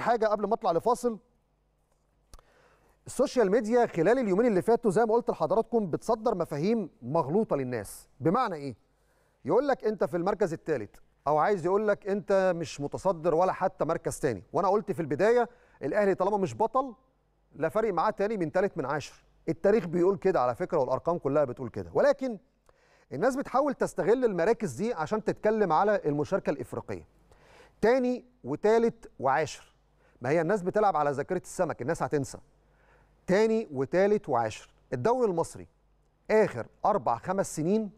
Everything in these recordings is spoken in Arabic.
حاجه قبل ما اطلع لفاصل السوشيال ميديا خلال اليومين اللي فاتوا زي ما قلت لحضراتكم بتصدر مفاهيم مغلوطه للناس بمعنى ايه يقول لك انت في المركز الثالث او عايز يقول لك انت مش متصدر ولا حتى مركز تاني وانا قلت في البدايه الاهلي طالما مش بطل لا فارق معاه تاني من ثالث من عشر التاريخ بيقول كده على فكره والارقام كلها بتقول كده ولكن الناس بتحاول تستغل المراكز دي عشان تتكلم على المشاركه الافريقيه تاني وتالت وعاشر ما هي الناس بتلعب على ذاكره السمك الناس هتنسى تاني وتالت وعاشر الدوري المصري اخر اربع خمس سنين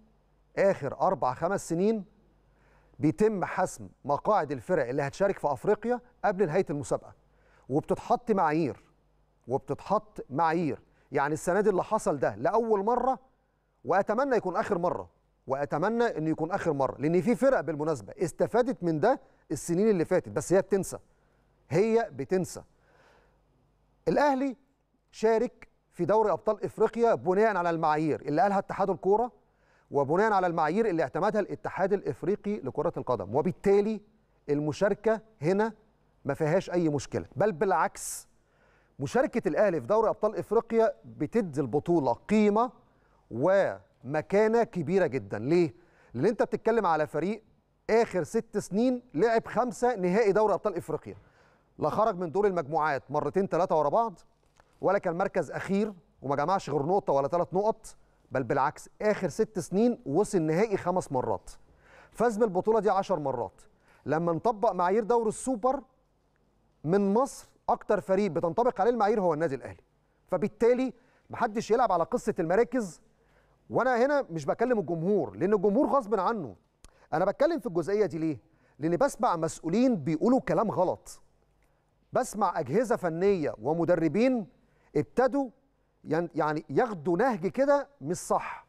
اخر اربع خمس سنين بيتم حسم مقاعد الفرق اللي هتشارك في افريقيا قبل نهايه المسابقه وبتتحط معايير وبتتحط معايير يعني السنه دي اللي حصل ده لاول مره واتمنى يكون اخر مره واتمنى انه يكون اخر مره لان في فرق بالمناسبه استفادت من ده السنين اللي فاتت بس هي بتنسى هي بتنسى الاهلي شارك في دوري ابطال افريقيا بناء على المعايير اللي قالها اتحاد الكوره وبناء على المعايير اللي اعتمدها الاتحاد الافريقي لكره القدم وبالتالي المشاركه هنا ما فيهاش اي مشكله بل بالعكس مشاركه الاهلي في دوري ابطال افريقيا بتدي البطوله قيمه ومكانه كبيره جدا ليه لان انت بتتكلم على فريق اخر ست سنين لعب خمسه نهائي دوري ابطال افريقيا لا خرج من دور المجموعات مرتين ثلاثه ورا بعض ولا كان مركز اخير وما جمعش غير نقطه ولا ثلاث نقط بل بالعكس اخر ست سنين وصل نهائي خمس مرات فاز بالبطوله دي 10 مرات لما نطبق معايير دوري السوبر من مصر اكتر فريق بتنطبق عليه المعايير هو النادي الاهلي فبالتالي محدش يلعب على قصه المراكز وانا هنا مش بكلم الجمهور لان الجمهور غصب عنه انا بتكلم في الجزئيه دي ليه لاني بسمع مسؤولين بيقولوا كلام غلط بسمع اجهزه فنيه ومدربين ابتدوا يعني ياخدوا نهج كده مش صح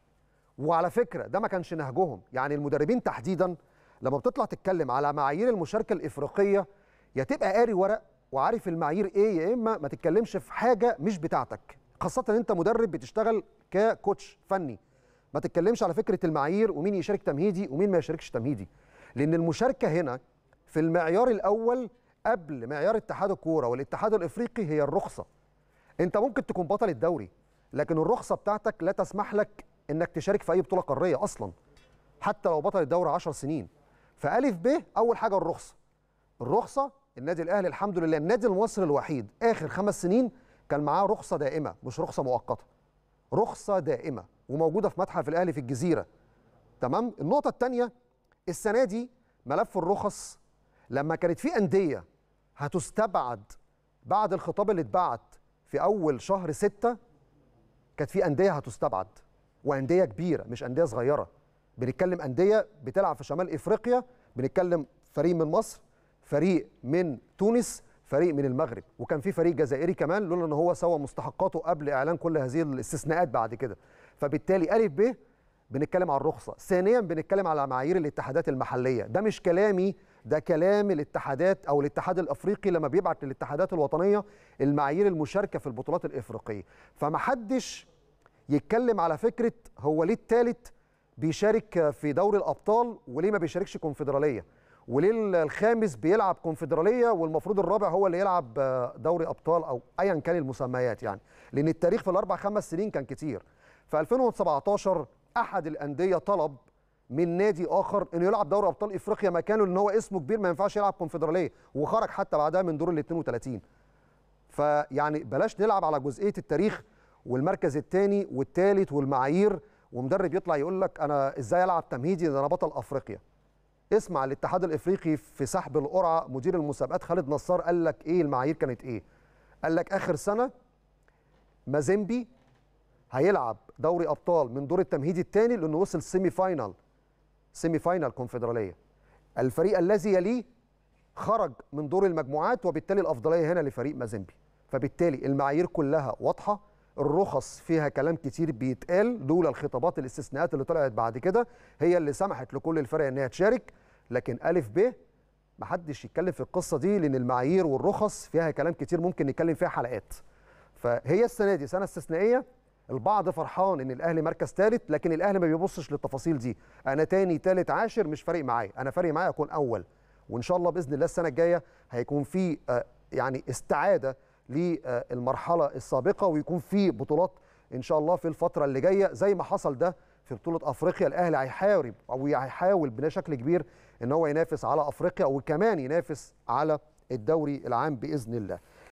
وعلى فكره ده ما كانش نهجهم يعني المدربين تحديدا لما بتطلع تتكلم على معايير المشاركه الافريقيه يا تبقى قاري ورق وعارف المعايير ايه يا اما ما تتكلمش في حاجه مش بتاعتك خاصه ان انت مدرب بتشتغل ككوتش فني ما تتكلمش على فكره المعايير ومين يشارك تمهيدي ومين ما يشاركش تمهيدي لان المشاركه هنا في المعيار الاول قبل معيار اتحاد الكوره والاتحاد الافريقي هي الرخصه انت ممكن تكون بطل الدوري لكن الرخصه بتاعتك لا تسمح لك انك تشارك في اي بطوله قاريه اصلا حتى لو بطل الدوري 10 سنين فالف ب اول حاجه الرخصه الرخصه النادي الاهلي الحمد لله النادي المصري الوحيد اخر خمس سنين كان معاه رخصه دائمه مش رخصه مؤقته رخصه دائمه وموجوده في متحف الاهلي في الجزيره تمام النقطه الثانيه السنه دي ملف الرخص لما كانت في أندية هتستبعد بعد الخطاب اللي اتبعت في أول شهر ستة كانت في أندية هتستبعد وأندية كبيرة مش أندية صغيرة بنتكلم أندية بتلعب في شمال إفريقيا بنتكلم فريق من مصر فريق من تونس فريق من المغرب وكان في فريق جزائري كمان لولا ان هو سوى مستحقاته قبل اعلان كل هذه الاستثناءات بعد كده فبالتالي ا ب بنتكلم على الرخصه ثانيا بنتكلم على معايير الاتحادات المحليه ده مش كلامي ده كلام الاتحادات او الاتحاد الافريقي لما بيبعت للاتحادات الوطنيه المعايير المشاركه في البطولات الافريقيه فمحدش يتكلم على فكره هو ليه الثالث بيشارك في دوري الابطال وليه ما بيشاركش كونفدراليه وليه الخامس بيلعب كونفدراليه والمفروض الرابع هو اللي يلعب دوري ابطال او ايا كان المسميات يعني لان التاريخ في الاربع خمس سنين كان كتير ف 2017 احد الانديه طلب من نادي اخر انه يلعب دوري ابطال افريقيا مكانه لان هو اسمه كبير ما ينفعش يلعب كونفدراليه وخرج حتى بعدها من دور ال 32 فيعني بلاش نلعب على جزئيه التاريخ والمركز الثاني والثالث والمعايير ومدرب يطلع يقول لك انا ازاي العب تمهيدي ده انا بطل افريقيا اسمع الاتحاد الافريقي في سحب القرعه مدير المسابقات خالد نصار قال لك ايه المعايير كانت ايه قال لك اخر سنه مازيمبي هيلعب دوري ابطال من دور التمهيدي الثاني لانه وصل سيمي فاينال سيمي فاينال كونفدراليه الفريق الذي يليه خرج من دور المجموعات وبالتالي الافضليه هنا لفريق مازيمبي فبالتالي المعايير كلها واضحه الرخص فيها كلام كتير بيتقال لولا الخطابات الاستثناءات اللي طلعت بعد كده هي اللي سمحت لكل الفرق ان هي تشارك لكن الف ب محدش يتكلم في القصه دي لان المعايير والرخص فيها كلام كتير ممكن نتكلم فيها حلقات فهي السنه دي سنه استثنائيه البعض فرحان ان الاهلي مركز ثالث لكن الاهلي ما بيبصش للتفاصيل دي انا تاني ثالث عاشر مش فارق معايا انا فارق معايا اكون اول وان شاء الله باذن الله السنه الجايه هيكون في آه، يعني استعاده للمرحله السابقه ويكون في بطولات ان شاء الله في الفتره اللي جايه زي ما حصل ده في بطوله افريقيا الاهلي هيحاول او هيحاول بشكل كبير ان هو ينافس على افريقيا وكمان ينافس على الدوري العام باذن الله